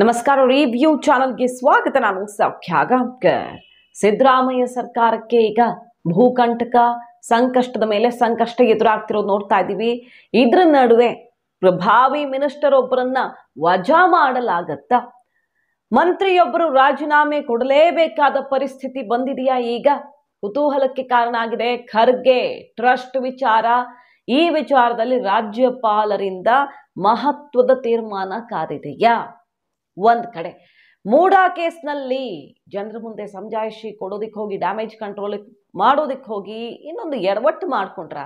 ನಮಸ್ಕಾರ ರಿವ್ಯೂ ಚಾನಲ್ಗೆ ಸ್ವಾಗತ ನಾನು ಸೌಖ್ಯ ಸಿದ್ದರಾಮಯ್ಯ ಸರ್ಕಾರಕ್ಕೆ ಈಗ ಭೂಕಂಟಕ ಸಂಕಷ್ಟದ ಮೇಲೆ ಸಂಕಷ್ಟ ಎದುರಾಗ್ತಿರೋದು ನೋಡ್ತಾ ಇದ್ದೀವಿ ಇದ್ರ ನಡುವೆ ಪ್ರಭಾವಿ ಮಿನಿಸ್ಟರ್ ಒಬ್ಬರನ್ನ ವಜಾ ಮಾಡಲಾಗತ್ತ ಮಂತ್ರಿಯೊಬ್ಬರು ರಾಜೀನಾಮೆ ಕೊಡಲೇಬೇಕಾದ ಪರಿಸ್ಥಿತಿ ಬಂದಿದೆಯಾ ಈಗ ಕುತೂಹಲಕ್ಕೆ ಕಾರಣ ಆಗಿದೆ ಖರ್ಗೆ ಟ್ರಸ್ಟ್ ವಿಚಾರ ಈ ವಿಚಾರದಲ್ಲಿ ರಾಜ್ಯಪಾಲರಿಂದ ಮಹತ್ವದ ತೀರ್ಮಾನ ಕಾದಿದೆಯಾ ಒಂದು ಕಡೆ ಮೂಡಾ ಕೇಸ್ನಲ್ಲಿ ಜನರ ಮುಂದೆ ಸಮಜಾಯಿಷಿ ಕೊಡೋದಕ್ಕೆ ಹೋಗಿ ಡ್ಯಾಮೇಜ್ ಕಂಟ್ರೋಲ್ ಮಾಡೋದಕ್ಕೆ ಹೋಗಿ ಇನ್ನೊಂದು ಎಡವಟ್ಟು ಮಾಡಿಕೊಂಡ್ರ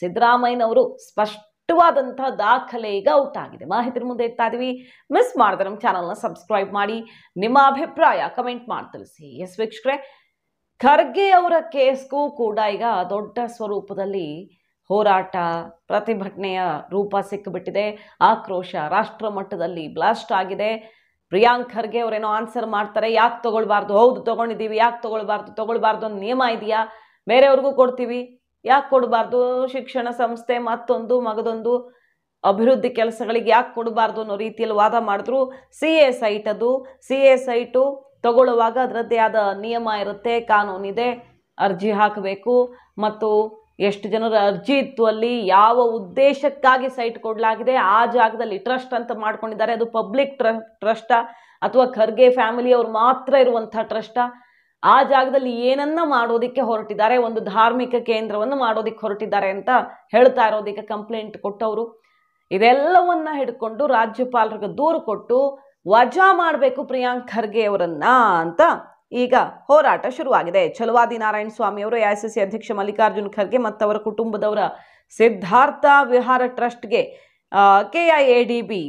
ಸಿದ್ದರಾಮಯ್ಯನವರು ಸ್ಪಷ್ಟವಾದಂಥ ದಾಖಲೆ ಈಗ ಔಟ್ ಆಗಿದೆ ಮಾಹಿತಿ ಮುಂದೆ ಇಡ್ತಾ ಇದೀವಿ ಮಿಸ್ ಮಾಡಿದ್ರೆ ನಮ್ಮ ಚಾನಲ್ನ ಸಬ್ಸ್ಕ್ರೈಬ್ ಮಾಡಿ ನಿಮ್ಮ ಅಭಿಪ್ರಾಯ ಕಮೆಂಟ್ ಮಾಡಿ ತಿಳಿಸಿ ಎಸ್ ವೀಕ್ಷಕರೇ ಖರ್ಗೆ ಅವರ ಕೇಸ್ಗೂ ಕೂಡ ಈಗ ದೊಡ್ಡ ಸ್ವರೂಪದಲ್ಲಿ ಹೋರಾಟ ಪ್ರತಿಭಟನೆಯ ರೂಪ ಸಿಕ್ಕಿಬಿಟ್ಟಿದೆ ಆಕ್ರೋಶ ರಾಷ್ಟ್ರ ಮಟ್ಟದಲ್ಲಿ ಬ್ಲಾಸ್ಟ್ ಆಗಿದೆ ಪ್ರಿಯಾಂಕ್ ಖರ್ಗೆ ಅವರೇನೋ ಆನ್ಸರ್ ಮಾಡ್ತಾರೆ ಯಾಕೆ ತೊಗೊಳ್ಬಾರ್ದು ಹೌದು ತೊಗೊಂಡಿದ್ದೀವಿ ಯಾಕೆ ತೊಗೊಳ್ಬಾರ್ದು ತೊಗೊಳ್ಬಾರ್ದು ಅನ್ನೋ ನಿಯಮ ಇದೆಯಾ ಬೇರೆಯವ್ರಿಗೂ ಕೊಡ್ತೀವಿ ಯಾಕೆ ಕೊಡಬಾರ್ದು ಶಿಕ್ಷಣ ಸಂಸ್ಥೆ ಮತ್ತೊಂದು ಮಗದೊಂದು ಅಭಿವೃದ್ಧಿ ಕೆಲಸಗಳಿಗೆ ಯಾಕೆ ಕೊಡಬಾರ್ದು ಅನ್ನೋ ರೀತಿಯಲ್ಲಿ ವಾದ ಮಾಡಿದ್ರು ಸಿ ಎ ಸೈಟ್ ಅದು ಸಿ ಎ ಸೈಟು ತಗೊಳ್ಳುವಾಗ ಅದರದ್ದೇ ಆದ ನಿಯಮ ಇರುತ್ತೆ ಕಾನೂನಿದೆ ಅರ್ಜಿ ಹಾಕಬೇಕು ಮತ್ತು ಎಷ್ಟು ಜನರ ಅರ್ಜಿ ಇತ್ತು ಅಲ್ಲಿ ಯಾವ ಉದ್ದೇಶಕ್ಕಾಗಿ ಸೈಟ್ ಕೊಡಲಾಗಿದೆ ಆ ಜಾಗದಲ್ಲಿ ಟ್ರಸ್ಟ್ ಅಂತ ಮಾಡ್ಕೊಂಡಿದ್ದಾರೆ ಅದು ಪಬ್ಲಿಕ್ ಟ್ರ ಟ್ರಸ್ಟಾ ಅಥವಾ ಖರ್ಗೆ ಫ್ಯಾಮಿಲಿಯವರು ಮಾತ್ರ ಇರುವಂಥ ಟ್ರಸ್ಟಾ ಆ ಜಾಗದಲ್ಲಿ ಏನನ್ನ ಮಾಡೋದಕ್ಕೆ ಹೊರಟಿದ್ದಾರೆ ಒಂದು ಧಾರ್ಮಿಕ ಕೇಂದ್ರವನ್ನು ಮಾಡೋದಕ್ಕೆ ಹೊರಟಿದ್ದಾರೆ ಅಂತ ಹೇಳ್ತಾ ಇರೋದಕ್ಕೆ ಕಂಪ್ಲೇಂಟ್ ಕೊಟ್ಟವರು ಇದೆಲ್ಲವನ್ನ ಹಿಡ್ಕೊಂಡು ರಾಜ್ಯಪಾಲರಿಗೆ ದೂರು ಕೊಟ್ಟು ವಜಾ ಮಾಡಬೇಕು ಪ್ರಿಯಾಂಕ್ ಖರ್ಗೆ ಅವರನ್ನ ಅಂತ ಈಗ ಹೋರಾಟ ಶುರುವಾಗಿದೆ ಛಲವಾದಿ ನಾರಾಯಣ ಸ್ವಾಮಿಯವರು ಎಐಸಿಸಿ ಅಧ್ಯಕ್ಷ ಮಲ್ಲಿಕಾರ್ಜುನ್ ಖರ್ಗೆ ಮತ್ತು ಅವರ ಕುಟುಂಬದವರ ಸಿದ್ಧಾರ್ಥ ವಿಹಾರ ಟ್ರಸ್ಟ್ಗೆ ಕೆಐಎಡಿಬಿ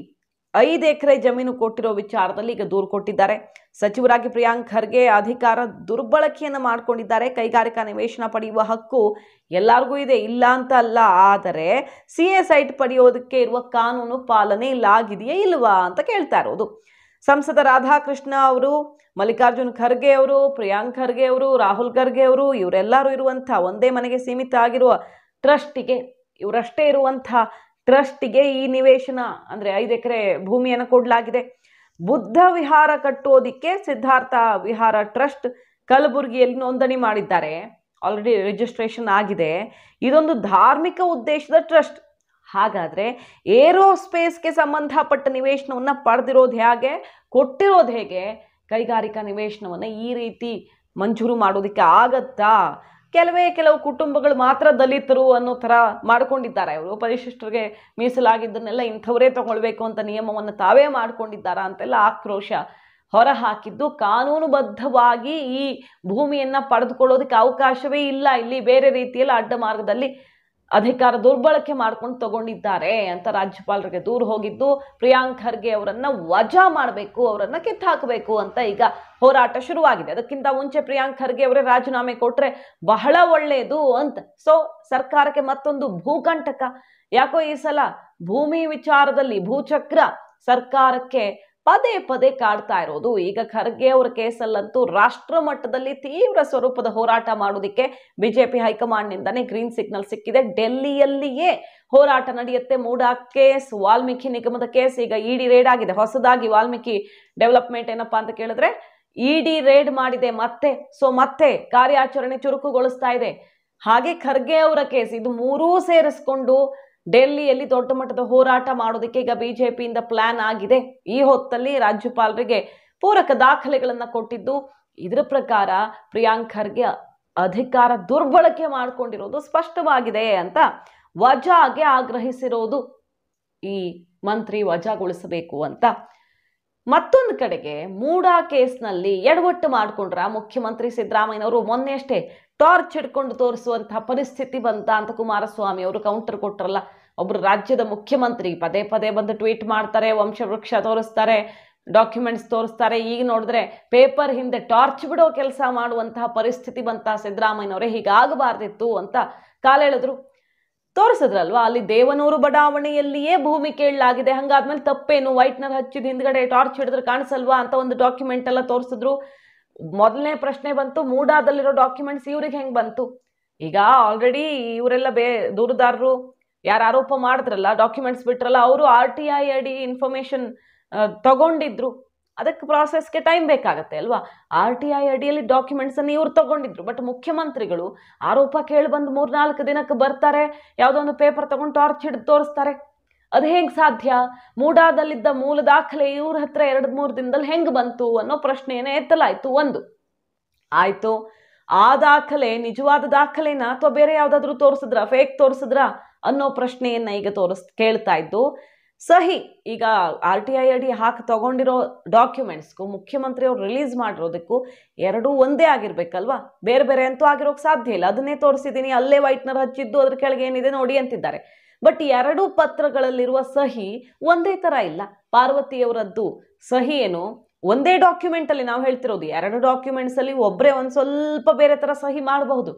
ಐದು ಎಕರೆ ಜಮೀನು ಕೊಟ್ಟಿರೋ ವಿಚಾರದಲ್ಲಿ ಈಗ ದೂರು ಕೊಟ್ಟಿದ್ದಾರೆ ಸಚಿವರಾಗಿ ಪ್ರಿಯಾಂಕ್ ಖರ್ಗೆ ಅಧಿಕಾರ ದುರ್ಬಳಕೆಯನ್ನು ಮಾಡಿಕೊಂಡಿದ್ದಾರೆ ಕೈಗಾರಿಕಾ ನಿವೇಶನ ಪಡೆಯುವ ಹಕ್ಕು ಎಲ್ಲರಿಗೂ ಇದೆ ಇಲ್ಲ ಅಂತ ಅಲ್ಲ ಆದರೆ ಸಿ ಎಸ್ ಐಟ್ ಪಡೆಯೋದಕ್ಕೆ ಇರುವ ಕಾನೂನು ಪಾಲನೆ ಇಲ್ಲ ಆಗಿದೆಯಾ ಇಲ್ವಾ ಅಂತ ಕೇಳ್ತಾ ಇರೋದು ಸಂಸದ ರಾಧಾಕೃಷ್ಣ ಅವರು ಮಲ್ಲಿಕಾರ್ಜುನ್ ಖರ್ಗೆ ಅವರು ಪ್ರಿಯಾಂಕ್ ಖರ್ಗೆ ಅವರು ರಾಹುಲ್ ಖರ್ಗೆ ಅವರು ಇವರೆಲ್ಲರೂ ಇರುವಂಥ ಒಂದೇ ಮನೆಗೆ ಸೀಮಿತ ಆಗಿರುವ ಟ್ರಸ್ಟಿಗೆ ಇವರಷ್ಟೇ ಇರುವಂಥ ಟ್ರಸ್ಟಿಗೆ ಈ ನಿವೇಶನ ಅಂದರೆ ಐದು ಎಕರೆ ಭೂಮಿಯನ್ನು ಕೊಡಲಾಗಿದೆ ಬುದ್ಧ ವಿಹಾರ ಕಟ್ಟುವುದಕ್ಕೆ ಸಿದ್ಧಾರ್ಥ ವಿಹಾರ ಟ್ರಸ್ಟ್ ಕಲಬುರಗಿಯಲ್ಲಿ ನೋಂದಣಿ ಮಾಡಿದ್ದಾರೆ ಆಲ್ರೆಡಿ ರಿಜಿಸ್ಟ್ರೇಷನ್ ಆಗಿದೆ ಇದೊಂದು ಧಾರ್ಮಿಕ ಉದ್ದೇಶದ ಟ್ರಸ್ಟ್ ಹಾಗಾದರೆ ಏರೋಸ್ಪೇಸ್ಗೆ ಸಂಬಂಧಪಟ್ಟ ನಿವೇಶನವನ್ನು ಪಡೆದಿರೋದು ಹೇಗೆ ಕೊಟ್ಟಿರೋದು ಹೇಗೆ ಕೈಗಾರಿಕಾ ನಿವೇಶನವನ್ನು ಈ ರೀತಿ ಮಂಜೂರು ಮಾಡೋದಕ್ಕೆ ಆಗತ್ತಾ ಕೆಲವೇ ಕೆಲವು ಕುಟುಂಬಗಳು ಮಾತ್ರ ದಲಿತರು ಅನ್ನೋ ಥರ ಮಾಡ್ಕೊಂಡಿದ್ದಾರೆ ಅವರು ಪರಿಶಿಷ್ಟರಿಗೆ ಮೀಸಲಾಗಿದ್ದನ್ನೆಲ್ಲ ಇಂಥವರೇ ತಗೊಳ್ಬೇಕು ಅಂತ ನಿಯಮವನ್ನು ತಾವೇ ಮಾಡ್ಕೊಂಡಿದ್ದಾರಾ ಅಂತೆಲ್ಲ ಆಕ್ರೋಶ ಹೊರಹಾಕಿದ್ದು ಕಾನೂನುಬದ್ಧವಾಗಿ ಈ ಭೂಮಿಯನ್ನು ಪಡೆದುಕೊಳ್ಳೋದಕ್ಕೆ ಅವಕಾಶವೇ ಇಲ್ಲ ಇಲ್ಲಿ ಬೇರೆ ರೀತಿಯಲ್ಲಿ ಅಡ್ಡ ಮಾರ್ಗದಲ್ಲಿ ಅಧಿಕಾರ ದುರ್ಬಳಕೆ ಮಾಡ್ಕೊಂಡು ತಗೊಂಡಿದ್ದಾರೆ ಅಂತ ರಾಜ್ಯಪಾಲರಿಗೆ ದೂರು ಹೋಗಿದ್ದು ಪ್ರಿಯಾಂಕ್ ಖರ್ಗೆ ಅವರನ್ನ ವಜಾ ಮಾಡಬೇಕು ಅವರನ್ನ ಕಿತ್ತಾಕಬೇಕು ಅಂತ ಈಗ ಹೋರಾಟ ಶುರುವಾಗಿದೆ ಅದಕ್ಕಿಂತ ಮುಂಚೆ ಪ್ರಿಯಾಂಕ್ ಖರ್ಗೆ ಅವರೇ ರಾಜೀನಾಮೆ ಕೊಟ್ರೆ ಬಹಳ ಒಳ್ಳೆಯದು ಅಂತ ಸೊ ಸರ್ಕಾರಕ್ಕೆ ಮತ್ತೊಂದು ಭೂಕಂಟಕ ಯಾಕೋ ಈ ಸಲ ಭೂಮಿ ವಿಚಾರದಲ್ಲಿ ಭೂಚಕ್ರ ಸರ್ಕಾರಕ್ಕೆ ಪದೇ ಪದೇ ಕಾಡ್ತಾ ಇರೋದು ಈಗ ಖರ್ಗೆ ಅವರ ಕೇಸಲ್ಲಂತೂ ರಾಷ್ಟ್ರ ಮಟ್ಟದಲ್ಲಿ ತೀವ್ರ ಸ್ವರೂಪದ ಹೋರಾಟ ಮಾಡೋದಕ್ಕೆ ಬಿಜೆಪಿ ಹೈಕಮಾಂಡ್ನಿಂದನೇ ಗ್ರೀನ್ ಸಿಗ್ನಲ್ ಸಿಕ್ಕಿದೆ ಡೆಲ್ಲಿಯಲ್ಲಿಯೇ ಹೋರಾಟ ನಡೆಯುತ್ತೆ ಮೂಡಾ ಕೇಸ್ ವಾಲ್ಮೀಕಿ ನಿಗಮದ ಕೇಸ್ ಈಗ ಇಡಿ ರೇಡ್ ಆಗಿದೆ ಹೊಸದಾಗಿ ವಾಲ್ಮೀಕಿ ಡೆವಲಪ್ಮೆಂಟ್ ಏನಪ್ಪಾ ಅಂತ ಕೇಳಿದ್ರೆ ಇಡಿ ರೇಡ್ ಮಾಡಿದೆ ಮತ್ತೆ ಸೊ ಮತ್ತೆ ಕಾರ್ಯಾಚರಣೆ ಚುರುಕುಗೊಳಿಸ್ತಾ ಇದೆ ಹಾಗೆ ಖರ್ಗೆ ಅವರ ಕೇಸ್ ಇದು ಮೂರೂ ಸೇರಿಸ್ಕೊಂಡು ಡೆಲ್ಲಿಯಲ್ಲಿ ದೊಡ್ಡ ಮಟ್ಟದ ಹೋರಾಟ ಮಾಡೋದಕ್ಕೆ ಈಗ ಬಿಜೆಪಿಯಿಂದ ಪ್ಲಾನ್ ಆಗಿದೆ ಈ ಹೊತ್ತಲ್ಲಿ ರಾಜ್ಯಪಾಲರಿಗೆ ಪೂರಕ ದಾಖಲೆಗಳನ್ನು ಕೊಟ್ಟಿದ್ದು ಇದರ ಪ್ರಕಾರ ಪ್ರಿಯಾಂಕರ್ಗೆ ಅಧಿಕಾರ ದುರ್ಬಳಕೆ ಮಾಡಿಕೊಂಡಿರೋದು ಸ್ಪಷ್ಟವಾಗಿದೆ ಅಂತ ವಜಾಗೆ ಆಗ್ರಹಿಸಿರೋದು ಈ ಮಂತ್ರಿ ವಜಾಗೊಳಿಸಬೇಕು ಅಂತ ಮತ್ತೊಂದು ಕಡೆಗೆ ಮೂಡಾ ಕೇಸ್ನಲ್ಲಿ ಎಡವಟ್ಟು ಮಾಡಿಕೊಂಡ್ರ ಮುಖ್ಯಮಂತ್ರಿ ಸಿದ್ದರಾಮಯ್ಯನವರು ಮೊನ್ನೆಯಷ್ಟೇ ಟಾರ್ಚ್ ಹಿಡ್ಕೊಂಡು ತೋರಿಸುವಂತಹ ಪರಿಸ್ಥಿತಿ ಬಂತ ಅಂತ ಕುಮಾರಸ್ವಾಮಿ ಅವರು ಕೌಂಟರ್ ಕೊಟ್ಟರಲ್ಲ ಒಬ್ರು ರಾಜ್ಯದ ಮುಖ್ಯಮಂತ್ರಿ ಪದೇ ಪದೇ ಬಂದು ಟ್ವೀಟ್ ಮಾಡ್ತಾರೆ ವಂಶವೃಕ್ಷ ತೋರಿಸ್ತಾರೆ ಡಾಕ್ಯುಮೆಂಟ್ಸ್ ತೋರಿಸ್ತಾರೆ ಈಗ ನೋಡಿದ್ರೆ ಪೇಪರ್ ಹಿಂದೆ ಟಾರ್ಚ್ ಬಿಡೋ ಕೆಲಸ ಮಾಡುವಂತಹ ಪರಿಸ್ಥಿತಿ ಬಂತ ಸಿದ್ದರಾಮಯ್ಯನವರೇ ಹೀಗಾಗಬಾರ್ದಿತ್ತು ಅಂತ ಕಾಲೇಳಿದ್ರು ತೋರಿಸಿದ್ರಲ್ವಾ ಅಲ್ಲಿ ದೇವನೂರು ಬಡಾವಣೆಯಲ್ಲಿಯೇ ಭೂಮಿ ಕೇಳಲಾಗಿದೆ ಹಂಗಾದ್ಮೇಲೆ ತಪ್ಪೇನು ವೈಟ್ನರ್ ಹಚ್ಚಿದ ಹಿಂದ್ಗಡೆ ಟಾರ್ಚ್ ಹಿಡಿದ್ರೆ ಕಾಣಿಸಲ್ವಾ ಅಂತ ಒಂದು ಡಾಕ್ಯುಮೆಂಟ್ ಎಲ್ಲ ತೋರಿಸಿದ್ರು ಮೊದಲನೇ ಪ್ರಶ್ನೆ ಬಂತು ಮೂಡಾದಲ್ಲಿರೋ ಡಾಕ್ಯುಮೆಂಟ್ಸ್ ಇವ್ರಿಗೆ ಹೆಂಗ್ ಬಂತು ಈಗ ಆಲ್ರೆಡಿ ಇವರೆಲ್ಲ ಬೇ ದೂರದಾರರು ಯಾರು ಆರೋಪ ಮಾಡಿದ್ರಲ್ಲ ಡಾಕ್ಯುಮೆಂಟ್ಸ್ ಬಿಟ್ರಲ್ಲ ಅವರು ಆರ್ ಟಿ ಐ ಅಡಿ ಇನ್ಫಾರ್ಮೇಶನ್ ತಗೊಂಡಿದ್ರು ಅದಕ್ಕೆ ಪ್ರಾಸೆಸ್ಗೆ ಟೈಮ್ ಬೇಕಾಗತ್ತೆ ಅಲ್ವಾ ಆರ್ ಟಿ ಐ ಅಡಿಯಲ್ಲಿ ಅನ್ನು ಇವ್ರು ತಗೊಂಡಿದ್ರು ಬಟ್ ಮುಖ್ಯಮಂತ್ರಿಗಳು ಆರೋಪ ಕೇಳಿ ಬಂದು ಮೂರ್ನಾಲ್ಕು ದಿನಕ್ಕೆ ಬರ್ತಾರೆ ಯಾವುದೋ ಒಂದು ಪೇಪರ್ ತಗೊಂಡು ಟಾರ್ಚ್ ಹಿಡಿದು ತೋರಿಸ್ತಾರೆ ಅದು ಹೇಗೆ ಸಾಧ್ಯ ಮೂಡಾದಲ್ಲಿದ್ದ ಮೂಲ ದಾಖಲೆ ಇವ್ರ ಹತ್ರ ಎರಡು ಮೂರು ದಿನದಲ್ಲಿ ಹೆಂಗೆ ಬಂತು ಅನ್ನೋ ಪ್ರಶ್ನೆಯೇ ಎತ್ತಲಾಯಿತು ಒಂದು ಆಯಿತು ಆ ದಾಖಲೆ ನಿಜವಾದ ದಾಖಲೆನ ಅಥವಾ ಬೇರೆ ಯಾವುದಾದ್ರೂ ತೋರಿಸಿದ್ರ ಫೇಕ್ ತೋರಿಸಿದ್ರ ಅನ್ನೋ ಪ್ರಶ್ನೆಯನ್ನ ಈಗ ತೋರಿಸ್ ಕೇಳ್ತಾ ಇದ್ದು ಸಹಿ ಈಗ ಆರ್ ಟಿ ಐ ಅಡಿ ಹಾಕಿ ತಗೊಂಡಿರೋ ಡಾಕ್ಯುಮೆಂಟ್ಸ್ಗೂ ಅವ್ರು ರಿಲೀಸ್ ಮಾಡಿರೋದಕ್ಕೂ ಎರಡೂ ಒಂದೇ ಆಗಿರ್ಬೇಕಲ್ವಾ ಬೇರೆ ಬೇರೆ ಅಂತೂ ಆಗಿರೋಕೆ ಸಾಧ್ಯ ಇಲ್ಲ ಅದನ್ನೇ ತೋರಿಸಿದ್ದೀನಿ ಅಲ್ಲೇ ವೈಟ್ನರ್ ಹಚ್ಚಿದ್ದು ಅದ್ರ ಕೆಳಗೆ ಏನಿದೆ ನೋಡಿ ಅಂತಿದ್ದಾರೆ ಬಟ್ ಎರಡೂ ಪತ್ರಗಳಲ್ಲಿರುವ ಸಹಿ ಒಂದೇ ಥರ ಇಲ್ಲ ಪಾರ್ವತಿಯವರದ್ದು ಸಹಿ ಏನು ಒಂದೇ ಡಾಕ್ಯುಮೆಂಟಲ್ಲಿ ನಾವು ಹೇಳ್ತಿರೋದು ಎರಡು ಡಾಕ್ಯುಮೆಂಟ್ಸಲ್ಲಿ ಒಬ್ಬರೇ ಒಂದು ಸ್ವಲ್ಪ ಬೇರೆ ಥರ ಸಹಿ ಮಾಡಬಹುದು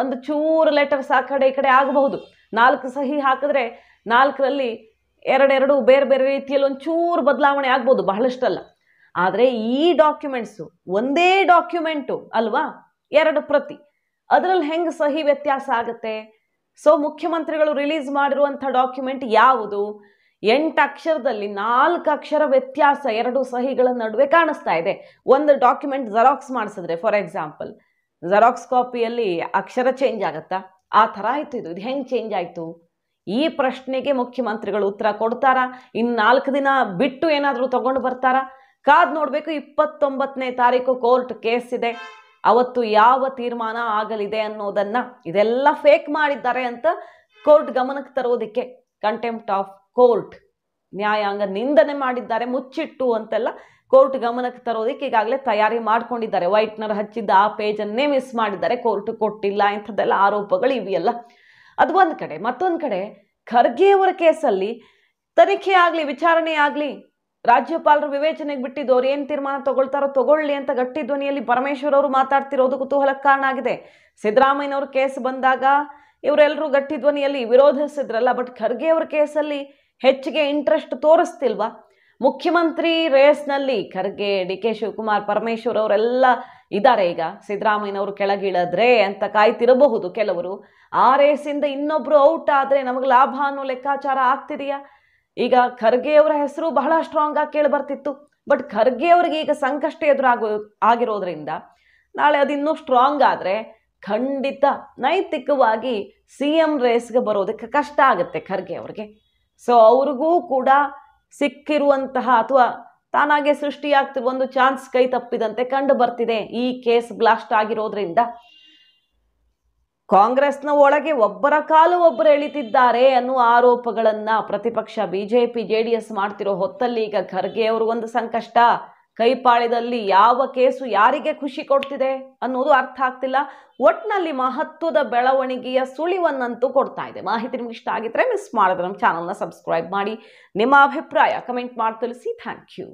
ಒಂದು ಚೂರು ಲೆಟರ್ಸ್ ಆ ಕಡೆ ಈ ಕಡೆ ಆಗಬಹುದು ನಾಲ್ಕು ಸಹಿ ಹಾಕಿದ್ರೆ ನಾಲ್ಕರಲ್ಲಿ ಎರಡೆರಡು ಬೇರೆ ಬೇರೆ ರೀತಿಯಲ್ಲಿ ಒಂದು ಚೂರು ಬದಲಾವಣೆ ಆಗ್ಬೋದು ಬಹಳಷ್ಟಲ್ಲ ಆದರೆ ಈ ಡಾಕ್ಯುಮೆಂಟ್ಸು ಒಂದೇ ಡಾಕ್ಯುಮೆಂಟು ಅಲ್ವಾ ಎರಡು ಪ್ರತಿ ಅದರಲ್ಲಿ ಹೆಂಗೆ ಸಹಿ ವ್ಯತ್ಯಾಸ ಆಗುತ್ತೆ ಸೊ ಮುಖ್ಯಮಂತ್ರಿಗಳು ರಿಲೀಸ್ ಮಾಡಿರುವಂಥ ಡಾಕ್ಯುಮೆಂಟ್ ಯಾವುದು ಎಂಟು ಅಕ್ಷರದಲ್ಲಿ ನಾಲ್ಕು ಅಕ್ಷರ ವ್ಯತ್ಯಾಸ ಎರಡು ಸಹಿಗಳ ನಡುವೆ ಕಾಣಿಸ್ತಾ ಇದೆ ಒಂದು ಡಾಕ್ಯುಮೆಂಟ್ ಜೆರಾಕ್ಸ್ ಮಾಡಿಸಿದ್ರೆ ಫಾರ್ ಎಕ್ಸಾಂಪಲ್ ಜೆರಾಕ್ಸ್ ಕಾಪಿಯಲ್ಲಿ ಅಕ್ಷರ ಚೇಂಜ್ ಆಗುತ್ತಾ ಆ ಥರ ಆಯಿತು ಇದು ಇದು ಹೆಂಗೆ ಚೇಂಜ್ ಆಯಿತು ಈ ಪ್ರಶ್ನೆಗೆ ಮುಖ್ಯಮಂತ್ರಿಗಳು ಉತ್ತರ ಕೊಡ್ತಾರ ಇನ್ನು ನಾಲ್ಕು ದಿನ ಬಿಟ್ಟು ಏನಾದರೂ ತಗೊಂಡು ಬರ್ತಾರಾ ಕಾದ್ ನೋಡಬೇಕು ಇಪ್ಪತ್ತೊಂಬತ್ತನೇ ತಾರೀಕು ಕೋರ್ಟ್ ಕೇಸ್ ಇದೆ ಅವತ್ತು ಯಾವ ತೀರ್ಮಾನ ಆಗಲಿದೆ ಅನ್ನೋದನ್ನ ಇದೆಲ್ಲ ಫೇಕ್ ಮಾಡಿದ್ದಾರೆ ಅಂತ ಕೋರ್ಟ್ ಗಮನಕ್ಕೆ ತರೋದಕ್ಕೆ ಕಂಟೆಂಪ್ಟ್ ಆಫ್ ಕೋರ್ಟ್ ನ್ಯಾಯಾಂಗ ನಿಂದನೆ ಮಾಡಿದ್ದಾರೆ ಮುಚ್ಚಿಟ್ಟು ಅಂತೆಲ್ಲ ಕೋರ್ಟ್ ಗಮನಕ್ಕೆ ತರೋದಕ್ಕೆ ಈಗಾಗಲೇ ತಯಾರಿ ಮಾಡ್ಕೊಂಡಿದ್ದಾರೆ ವೈಟ್ನರ್ ಹಚ್ಚಿದ್ದ ಆ ಪೇಜನ್ನೇ ಮಿಸ್ ಮಾಡಿದ್ದಾರೆ ಕೋರ್ಟ್ ಕೊಟ್ಟಿಲ್ಲ ಇಂಥದ್ದೆಲ್ಲ ಆರೋಪಗಳು ಇವೆಯಲ್ಲ ಅದು ಒಂದು ಕಡೆ ಮತ್ತೊಂದು ಕಡೆ ಖರ್ಗೆಯವರ ಕೇಸಲ್ಲಿ ತನಿಖೆ ಆಗಲಿ ವಿಚಾರಣೆ ಆಗಲಿ ರಾಜ್ಯಪಾಲರು ವಿವೇಚನೆಗೆ ಬಿಟ್ಟಿದ್ದು ಅವ್ರು ಏನು ತೀರ್ಮಾನ ತಗೊಳ್ತಾರೋ ತಗೊಳ್ಳಿ ಅಂತ ಗಟ್ಟಿ ಧ್ವನಿಯಲ್ಲಿ ಪರಮೇಶ್ವರ್ ಅವರು ಮಾತಾಡ್ತಿರೋದು ಕುತೂಹಲಕ್ಕೆ ಕಾರಣ ಆಗಿದೆ ಸಿದ್ದರಾಮಯ್ಯನವ್ರ ಕೇಸ್ ಬಂದಾಗ ಇವರೆಲ್ಲರೂ ಗಟ್ಟಿ ಧ್ವನಿಯಲ್ಲಿ ವಿರೋಧಿಸಿದ್ರಲ್ಲ ಬಟ್ ಖರ್ಗೆ ಅವ್ರ ಕೇಸಲ್ಲಿ ಹೆಚ್ಚಿಗೆ ಇಂಟ್ರೆಸ್ಟ್ ತೋರಿಸ್ತಿಲ್ವಾ ಮುಖ್ಯಮಂತ್ರಿ ರೇಸ್ನಲ್ಲಿ ಖರ್ಗೆ ಡಿ ಕೆ ಶಿವಕುಮಾರ್ ಪರಮೇಶ್ವರ್ ಅವರೆಲ್ಲ ಇದ್ದಾರೆ ಈಗ ಸಿದ್ದರಾಮಯ್ಯನವರು ಕೆಳಗಿಳದ್ರೆ ಅಂತ ಕಾಯ್ತಿರಬಹುದು ಕೆಲವರು ಆ ರೇಸಿಂದ ಇನ್ನೊಬ್ರು ಔಟ್ ಆದರೆ ನಮಗೆ ಲಾಭ ಅನ್ನೋ ಲೆಕ್ಕಾಚಾರ ಆಗ್ತಿದೆಯಾ ಈಗ ಖರ್ಗೆ ಅವರ ಹೆಸರು ಬಹಳ ಸ್ಟ್ರಾಂಗ್ ಆಗಿ ಕೇಳಿ ಬರ್ತಿತ್ತು ಬಟ್ ಖರ್ಗೆ ಅವರಿಗೆ ಈಗ ಸಂಕಷ್ಟ ಎದುರಾಗೋ ಆಗಿರೋದ್ರಿಂದ ನಾಳೆ ಅದು ಇನ್ನೂ ಸ್ಟ್ರಾಂಗ್ ಆದರೆ ಖಂಡಿತ ನೈತಿಕವಾಗಿ ಸಿ ಎಂ ರೇಸ್ಗೆ ಬರೋದಕ್ಕೆ ಕಷ್ಟ ಆಗುತ್ತೆ ಖರ್ಗೆ ಅವ್ರಿಗೆ ಸೊ ಅವ್ರಿಗೂ ಕೂಡ ಸಿಕ್ಕಿರುವಂತಹ ಅಥವಾ ತಾನಾಗೆ ಸೃಷ್ಟಿಯಾಗ್ತಿರುವ ಒಂದು ಚಾನ್ಸ್ ಕೈ ತಪ್ಪಿದಂತೆ ಕಂಡು ಬರ್ತಿದೆ ಈ ಕೇಸ್ ಬ್ಲಾಸ್ಟ್ ಆಗಿರೋದ್ರಿಂದ ಕಾಂಗ್ರೆಸ್ನ ಒಳಗೆ ಒಬ್ಬರ ಕಾಲು ಒಬ್ಬರು ಎಳಿತಿದ್ದಾರೆ ಅನ್ನುವ ಆರೋಪಗಳನ್ನು ಪ್ರತಿಪಕ್ಷ ಬಿಜೆಪಿ ಎಸ್ ಮಾಡ್ತಿರೋ ಹೊತ್ತಲ್ಲಿ ಈಗ ಖರ್ಗೆ ಅವರು ಒಂದು ಸಂಕಷ್ಟ ಕೈಪಾಳಿದಲ್ಲಿ ಯಾವ ಕೇಸು ಯಾರಿಗೆ ಖುಷಿ ಕೊಡ್ತಿದೆ ಅನ್ನೋದು ಅರ್ಥ ಆಗ್ತಿಲ್ಲ ಒಟ್ಟಿನಲ್ಲಿ ಮಹತ್ವದ ಬೆಳವಣಿಗೆಯ ಸುಳಿವನ್ನಂತೂ ಕೊಡ್ತಾ ಇದೆ ಮಾಹಿತಿ ನಿಮ್ಗೆ ಇಷ್ಟ ಆಗಿದ್ರೆ ಮಿಸ್ ಮಾಡಿದ್ರೆ ನಮ್ಮ ಚಾನಲ್ನ ಸಬ್ಸ್ಕ್ರೈಬ್ ಮಾಡಿ ನಿಮ್ಮ ಅಭಿಪ್ರಾಯ ಕಮೆಂಟ್ ಮಾಡಿ ತಿಳಿಸಿ ಥ್ಯಾಂಕ್ ಯು